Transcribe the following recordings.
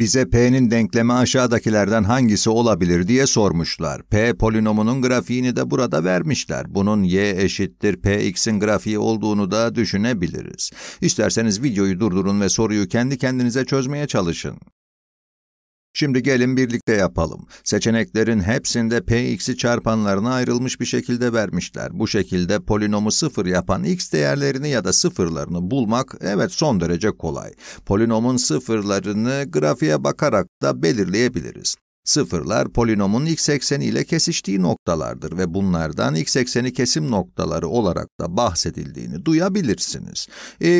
Bize P'nin denklemi aşağıdakilerden hangisi olabilir diye sormuşlar. P polinomunun grafiğini de burada vermişler. Bunun y eşittir Px'in grafiği olduğunu da düşünebiliriz. İsterseniz videoyu durdurun ve soruyu kendi kendinize çözmeye çalışın. Şimdi gelin birlikte yapalım. Seçeneklerin hepsinde px'i çarpanlarına ayrılmış bir şekilde vermişler. Bu şekilde polinomu sıfır yapan x değerlerini ya da sıfırlarını bulmak evet son derece kolay. Polinomun sıfırlarını grafiğe bakarak da belirleyebiliriz. Sıfırlar polinomun x ekseni ile kesiştiği noktalardır ve bunlardan x ekseni kesim noktaları olarak da bahsedildiğini duyabilirsiniz.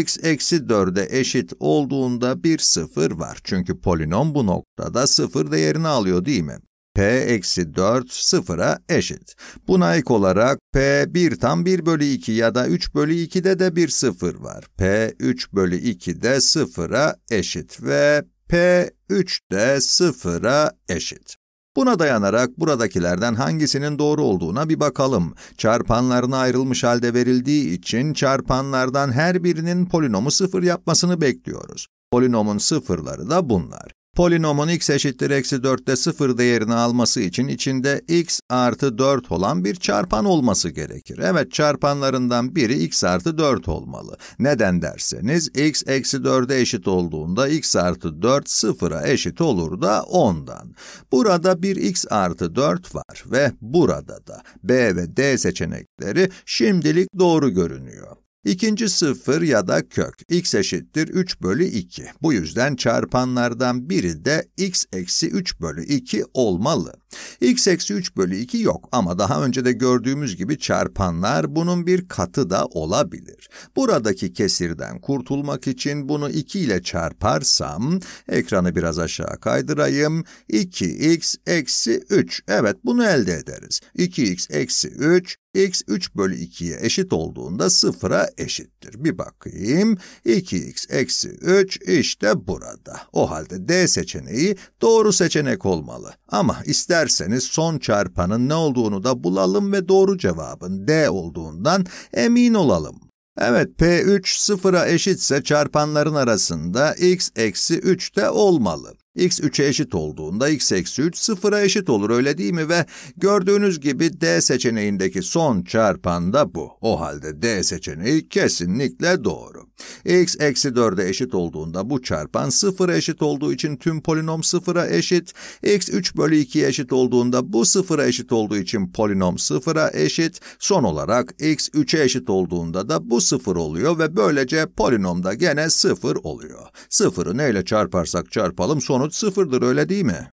x eksi 4'e eşit olduğunda bir sıfır var. Çünkü polinom bu noktada sıfır değerini alıyor değil mi? p eksi 4 sıfıra eşit. Buna ek olarak p 1 tam 1 bölü 2 ya da 3 bölü 2'de de bir sıfır var. p 3 bölü 2 de sıfıra eşit ve P3 de sıfıra eşit. Buna dayanarak buradakilerden hangisinin doğru olduğuna bir bakalım. Çarpanlarına ayrılmış halde verildiği için çarpanlardan her birinin polinomu sıfır yapmasını bekliyoruz. Polinomun sıfırları da bunlar. Polinomun x eşittir eksi 4'te 0 değerini alması için içinde x artı 4 olan bir çarpan olması gerekir. Evet, çarpanlarından biri x artı 4 olmalı. Neden derseniz, x eksi 4'e eşit olduğunda x artı 4 sıfıra eşit olur da 10'dan. Burada bir x artı 4 var ve burada da b ve d seçenekleri şimdilik doğru görünüyor. İkinci sıfır ya da kök x eşittir 3 bölü 2. Bu yüzden çarpanlardan biri de x eksi 3 bölü 2 olmalı. x eksi 3 bölü 2 yok ama daha önce de gördüğümüz gibi çarpanlar bunun bir katı da olabilir. Buradaki kesirden kurtulmak için bunu 2 ile çarparsam, ekranı biraz aşağı kaydırayım, 2x eksi 3. Evet bunu elde ederiz. 2x eksi 3 x 3 bölü 2'ye eşit olduğunda 0'a eşittir. Bir bakayım, 2x eksi 3 işte burada. O halde d seçeneği doğru seçenek olmalı. Ama isterseniz son çarpanın ne olduğunu da bulalım ve doğru cevabın d olduğundan emin olalım. Evet, p3 sıfıra eşitse çarpanların arasında x eksi 3 de olmalı x 3'e eşit olduğunda x eksi 3 sıfıra eşit olur öyle değil mi? Ve gördüğünüz gibi D seçeneğindeki son çarpan da bu. O halde D seçeneği kesinlikle doğru. x eksi 4'e eşit olduğunda bu çarpan sıfıra eşit olduğu için tüm polinom sıfıra eşit. x 3 bölü 2'ye eşit olduğunda bu sıfıra eşit olduğu için polinom sıfıra eşit. Son olarak x 3'e eşit olduğunda da bu sıfır oluyor ve böylece polinomda gene sıfır oluyor. Sıfırı neyle çarparsak çarpalım sonuç sıfırdır öyle değil mi?